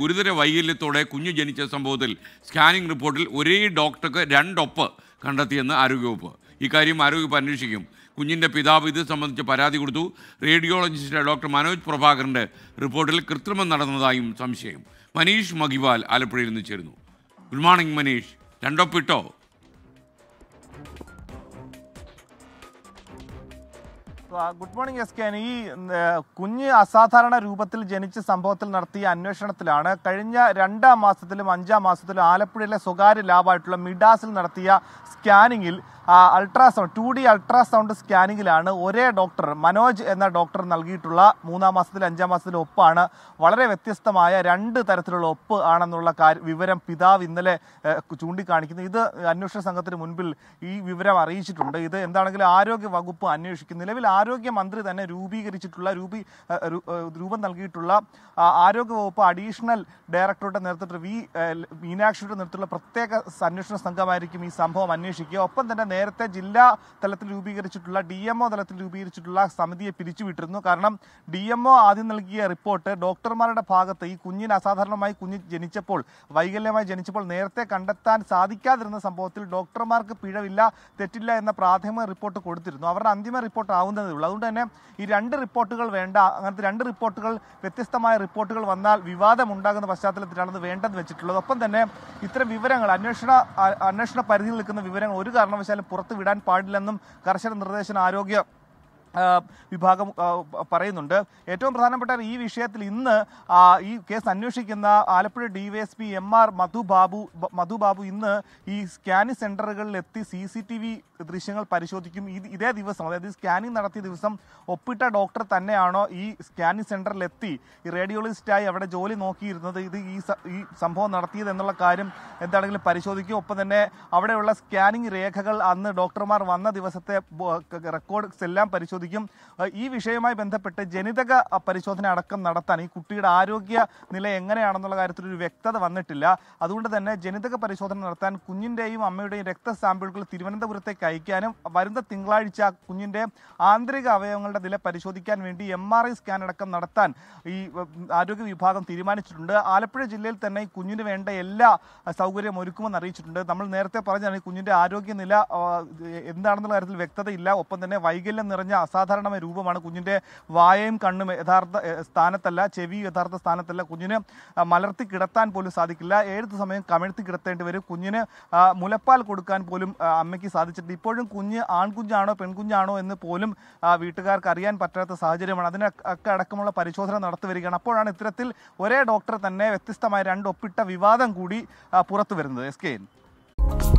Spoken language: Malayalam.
ഗുരുതര വൈകല്യത്തോടെ കുഞ്ഞു ജനിച്ച സംഭവത്തിൽ സ്കാനിംഗ് റിപ്പോർട്ടിൽ ഒരേ ഡോക്ടർക്ക് രണ്ടൊപ്പ് കണ്ടെത്തിയെന്ന് ആരോഗ്യവകുപ്പ് ഇക്കാര്യം ആരോഗ്യവകുപ്പ് അന്വേഷിക്കും കുഞ്ഞിൻ്റെ പിതാവ് ഇത് സംബന്ധിച്ച് പരാതി കൊടുത്തു റേഡിയോളജിസ്റ്റ് ഡോക്ടർ മനോജ് പ്രഭാകറിൻ്റെ റിപ്പോർട്ടിൽ കൃത്രിമം നടന്നതായും സംശയം മനീഷ് മഗിവാൽ ആലപ്പുഴയിൽ നിന്ന് ചേരുന്നു ഗുഡ് മോർണിംഗ് മനീഷ് രണ്ടൊപ്പിട്ടോ ഗുഡ് മോർണിംഗ് എസ് കെ ഈ കുഞ്ഞ് അസാധാരണ രൂപത്തിൽ ജനിച്ച സംഭവത്തിൽ നടത്തിയ അന്വേഷണത്തിലാണ് കഴിഞ്ഞ രണ്ടാം മാസത്തിലും അഞ്ചാം മാസത്തിലും ആലപ്പുഴയിലെ സ്വകാര്യ ലാബായിട്ടുള്ള മിഡാസിൽ നടത്തിയ സ്കാനിങ്ങിൽ അൾട്രാസൗണ്ട് ടു ഡി അൾട്രാസൗണ്ട് സ്കാനിങ്ങിലാണ് ഒരേ ഡോക്ടർ മനോജ് എന്ന ഡോക്ടർ നൽകിയിട്ടുള്ള മൂന്നാം മാസത്തിൽ അഞ്ചാം മാസത്തിലെ ഒപ്പാണ് വളരെ വ്യത്യസ്തമായ രണ്ട് തരത്തിലുള്ള ഒപ്പ് ആണെന്നുള്ള വിവരം പിതാവ് ഇന്നലെ ചൂണ്ടിക്കാണിക്കുന്നു ഇത് അന്വേഷണ സംഘത്തിന് മുൻപിൽ ഈ വിവരം അറിയിച്ചിട്ടുണ്ട് ഇത് എന്താണെങ്കിലും ആരോഗ്യ വകുപ്പ് അന്വേഷിക്കും നിലവിൽ ആരോഗ്യമന്ത്രി തന്നെ രൂപീകരിച്ചിട്ടുള്ള രൂപീ രൂപം നൽകിയിട്ടുള്ള ആരോഗ്യ വകുപ്പ് അഡീഷണൽ ഡയറക്ടറുടെ നേതൃത്വത്തിൽ വി മീനാക്ഷിയുടെ നേതൃത്വത്തിലുള്ള പ്രത്യേക അന്വേഷണ സംഘമായിരിക്കും ഈ സംഭവം അന്വേഷിക്കുക ഒപ്പം തന്നെ നേരത്തെ ജില്ലാ തലത്തിൽ രൂപീകരിച്ചിട്ടുള്ള ഡി തലത്തിൽ രൂപീകരിച്ചിട്ടുള്ള സമിതിയെ പിരിച്ചുവിട്ടിരുന്നു കാരണം ഡി ആദ്യം നൽകിയ റിപ്പോർട്ട് ഡോക്ടർമാരുടെ ഭാഗത്ത് ഈ കുഞ്ഞിന് അസാധാരണമായി കുഞ്ഞ് ജനിച്ചപ്പോൾ വൈകല്യമായി ജനിച്ചപ്പോൾ നേരത്തെ കണ്ടെത്താൻ സാധിക്കാതിരുന്ന സംഭവത്തിൽ ഡോക്ടർമാർക്ക് പിഴവില്ല തെറ്റില്ല എന്ന പ്രാഥമിക റിപ്പോർട്ട് കൊടുത്തിരുന്നു അവരുടെ അന്തിമ റിപ്പോർട്ട് ആവുന്ന ഉള്ളൂ അതുകൊണ്ട് തന്നെ ഈ രണ്ട് റിപ്പോർട്ടുകൾ വേണ്ട അങ്ങനത്തെ രണ്ട് റിപ്പോർട്ടുകൾ വ്യത്യസ്തമായ റിപ്പോർട്ടുകൾ വന്നാൽ വിവാദമുണ്ടാകുന്ന പശ്ചാത്തലത്തിലാണ് അത് വേണ്ടെന്ന് വെച്ചിട്ടുള്ളത് ഒപ്പം തന്നെ ഇത്തരം വിവരങ്ങൾ അന്വേഷണ അന്വേഷണ പരിധിയിൽ നിൽക്കുന്ന വിവരങ്ങൾ ഒരു കാരണവശാലും പുറത്തു വിടാൻ പാടില്ലെന്നും കർശന നിർദ്ദേശം ആരോഗ്യ വിഭാഗം പറയുന്നുണ്ട് ഏറ്റവും പ്രധാനപ്പെട്ട ഈ വിഷയത്തിൽ ഇന്ന് ഈ കേസ് അന്വേഷിക്കുന്ന Alappuzha P M R Madhubabu Madhubabu ഇന്ന് ഈ സ്കാനിങ് സെന്ററുകളിൽ എത്തി സി സി ടി വി ദൃശ്യങ്ങൾ പരിശോധിക്കും ഇതേ ദിവസം അതായത് സ്കാനിങ് നടത്തിയ ദിവസം ഒപ്പിട്ട ഡോക്ടർ തന്നെയാണോ ഈ സ്കാനിങ് സെന്ററിൽ എത്തി ഈ റേഡിയോളജിസ്റ്റായി അവിടെ ജോലി നോക്കിയിരുന്നത് ഇത് ഈ ഈ സംഭവം നടത്തിയത് എന്നുള്ള കാര്യം എന്താണെങ്കിലും പരിശോധിക്കും ഒപ്പം തന്നെ അവിടെയുള്ള സ്കാനിങ് രേഖകൾ അന്ന് ഡോക്ടർമാർ വന്ന ദിവസത്തെ റെക്കോർഡ്സ് എല്ലാം പരിശോധിക്കും പരിശോധിക്കും ഈ വിഷയവുമായി ബന്ധപ്പെട്ട് ജനിതക പരിശോധന അടക്കം നടത്താൻ ഈ കുട്ടിയുടെ ആരോഗ്യ നില എങ്ങനെയാണെന്നുള്ള കാര്യത്തിൽ ഒരു വ്യക്തത വന്നിട്ടില്ല അതുകൊണ്ട് തന്നെ ജനിതക പരിശോധന നടത്താൻ കുഞ്ഞിൻ്റെയും അമ്മയുടെയും രക്ത സാമ്പിളുകൾ തിരുവനന്തപുരത്തേക്ക് അയക്കാനും വരുന്ന തിങ്കളാഴ്ച കുഞ്ഞിൻ്റെ ആന്തരിക അവയവങ്ങളുടെ നില പരിശോധിക്കാൻ വേണ്ടി എം ആർ ഐ സ്കാൻ അടക്കം നടത്താൻ ഈ ആരോഗ്യ വിഭാഗം തീരുമാനിച്ചിട്ടുണ്ട് ആലപ്പുഴ ജില്ലയിൽ തന്നെ ഈ കുഞ്ഞിന് വേണ്ട എല്ലാ സൗകര്യം ഒരുക്കുമെന്ന് അറിയിച്ചിട്ടുണ്ട് നമ്മൾ നേരത്തെ പറഞ്ഞാണ് ഈ കുഞ്ഞിൻ്റെ ആരോഗ്യനില എന്താണെന്നുള്ള കാര്യത്തിൽ വ്യക്തതയില്ല ഒപ്പം തന്നെ വൈകല്യം നിറഞ്ഞ അസാധാരണമായ രൂപമാണ് കുഞ്ഞിൻ്റെ വായയും കണ്ണും യഥാർത്ഥ സ്ഥാനത്തല്ല ചെവിയും യഥാർത്ഥ സ്ഥാനത്തല്ല കുഞ്ഞിന് മലർത്തി കിടത്താൻ പോലും സാധിക്കില്ല ഏത് സമയം കമിഴ്ത്തി കിടത്തേണ്ടി വരും കുഞ്ഞിന് മുലപ്പാൽ കൊടുക്കാൻ പോലും അമ്മയ്ക്ക് സാധിച്ചിട്ടുണ്ട് ഇപ്പോഴും കുഞ്ഞ് ആൺകുഞ്ഞാണോ പെൺകുഞ്ഞാണോ എന്ന് പോലും വീട്ടുകാർക്ക് അറിയാൻ പറ്റാത്ത സാഹചര്യമാണ് ഒക്കെ അടക്കമുള്ള പരിശോധന നടത്തി വരികയാണ് അപ്പോഴാണ് ഇത്തരത്തിൽ ഒരേ ഡോക്ടർ തന്നെ വ്യത്യസ്തമായ രണ്ട് ഒപ്പിട്ട വിവാദം കൂടി പുറത്തു വരുന്നത് എസ് കെ